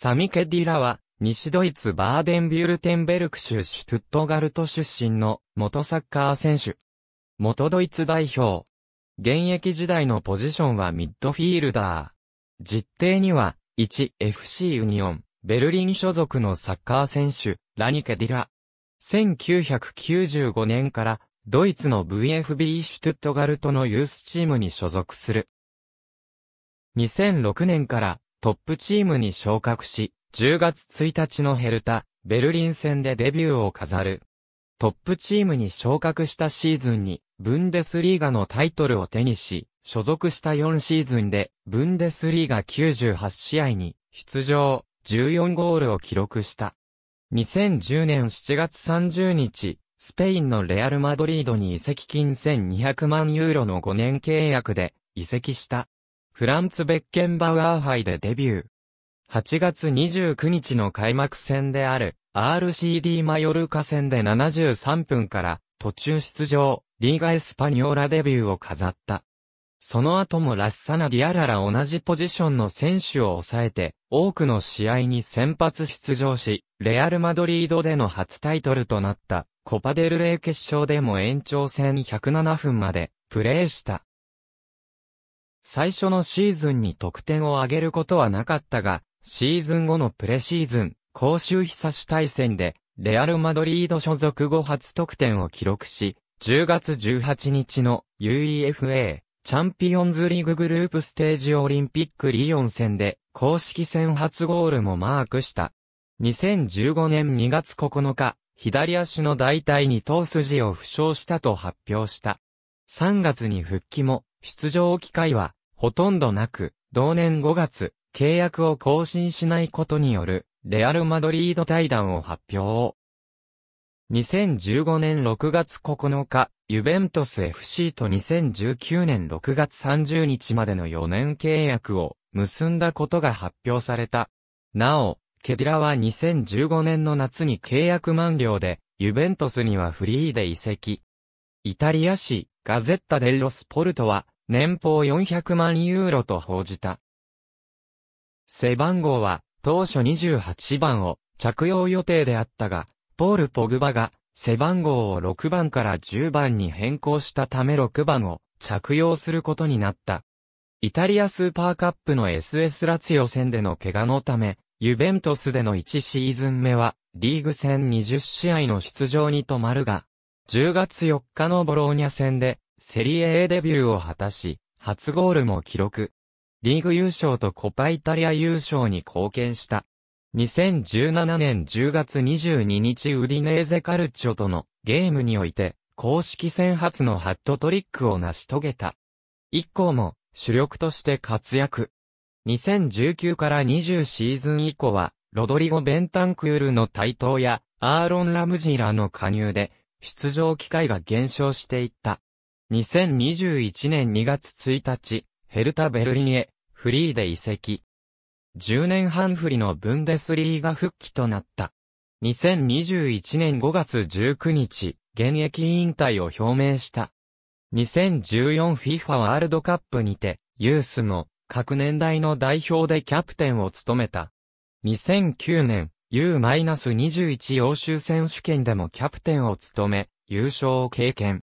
サミケディラは、西ドイツバーデンビュルテンベルク州シュトゥットガルト出身の元サッカー選手。元ドイツ代表。現役時代のポジションはミッドフィールダー。実定には、1FC ユニオン、ベルリン所属のサッカー選手、ラニケディラ。1995年から、ドイツの VFB シュトゥットガルトのユースチームに所属する。2006年からトップチームに昇格し、10月1日のヘルタ、ベルリン戦でデビューを飾る。トップチームに昇格したシーズンに、ブンデスリーガのタイトルを手にし、所属した4シーズンで、ブンデスリーガ98試合に、出場、14ゴールを記録した。2010年7月30日、スペインのレアル・マドリードに移籍金1200万ユーロの5年契約で移籍した。フランツ・ベッケンバウアー杯でデビュー。8月29日の開幕戦である RCD マヨルカ戦で73分から途中出場、リーガ・エスパニョーラデビューを飾った。その後もラッサナ・ディアラら同じポジションの選手を抑えて、多くの試合に先発出場し、レアル・マドリードでの初タイトルとなった、コパデルレイ決勝でも延長戦107分まで、プレーした。最初のシーズンに得点を挙げることはなかったが、シーズン後のプレシーズン、公衆久し対戦で、レアル・マドリード所属後初得点を記録し、10月18日の UEFA チャンピオンズリーググループステージオリンピックリヨン戦で公式戦初ゴールもマークした。2015年2月9日、左足の大腿に頭筋を負傷したと発表した。3月に復帰も、出場機会は、ほとんどなく、同年5月、契約を更新しないことによる、レアル・マドリード対談を発表。2015年6月9日、ユベントス FC と2019年6月30日までの4年契約を結んだことが発表された。なお、ケディラは2015年の夏に契約満了で、ユベントスにはフリーで移籍。イタリア市、ガゼッタ・デロスポルトは、年俸400万ユーロと報じた。背番号は、当初28番を着用予定であったが、ポール・ポグバが背番号を6番から10番に変更したため6番を着用することになった。イタリアスーパーカップの SS ラツィオ戦での怪我のため、ユベントスでの1シーズン目は、リーグ戦20試合の出場に止まるが、10月4日のボローニャ戦で、セリエ A デビューを果たし、初ゴールも記録。リーグ優勝とコパイタリア優勝に貢献した。2017年10月22日ウディネーゼカルチョとのゲームにおいて、公式戦初のハットトリックを成し遂げた。以降も主力として活躍。2019から20シーズン以降は、ロドリゴ・ベンタンクールの台頭や、アーロン・ラムジーラの加入で、出場機会が減少していった。2021年2月1日、ヘルタ・ベルリンへ、フリーで移籍。10年半振りのブンデスリーが復帰となった。2021年5月19日、現役引退を表明した。2014FIFA ワールドカップにて、ユースの各年代の代表でキャプテンを務めた。2009年、U-21 欧州選手権でもキャプテンを務め、優勝を経験。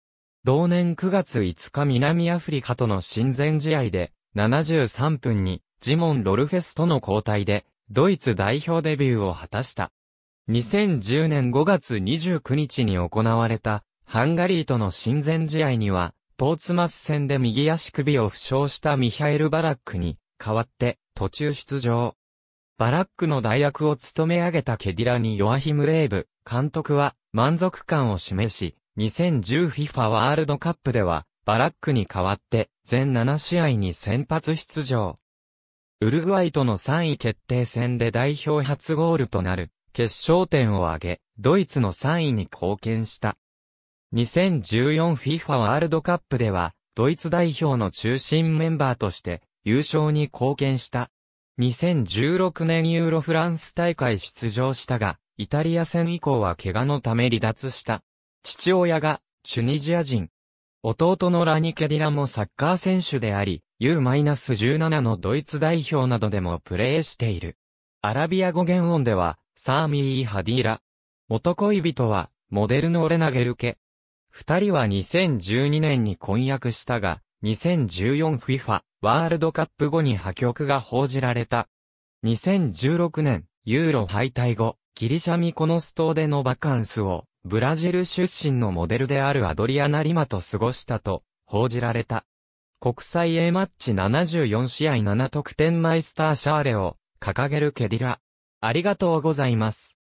同年9月5日南アフリカとの親善試合で、73分に、ジモン・ロルフェスとの交代で、ドイツ代表デビューを果たした。2010年5月29日に行われた、ハンガリーとの親善試合には、ポーツマス戦で右足首を負傷したミハエル・バラックに、代わって、途中出場。バラックの代役を務め上げたケディラにヨアヒム・レーブ、監督は満足感を示し、2010FIFA ワールドカップでは、バラックに代わって全7試合に先発出場。ウルグアイとの3位決定戦で代表初ゴールとなる決勝点を挙げ、ドイツの3位に貢献した。2014FIFA ワールドカップでは、ドイツ代表の中心メンバーとして優勝に貢献した。2016年ユーロフランス大会出場したが、イタリア戦以降は怪我のため離脱した。父親が、チュニジア人。弟のラニケディラもサッカー選手であり、U-17 のドイツ代表などでもプレーしている。アラビア語原音では、サーミー・ハディーラ。元恋人は、モデルのオレナゲルケ。二人は2012年に婚約したが、2014FIFA ワールドカップ後に破局が報じられた。2016年、ユーロ敗退後、ギリシャミコノス島でのバカンスを、ブラジル出身のモデルであるアドリアナ・リマと過ごしたと、報じられた。国際 A マッチ74試合7得点マイスターシャーレを、掲げるケディラ。ありがとうございます。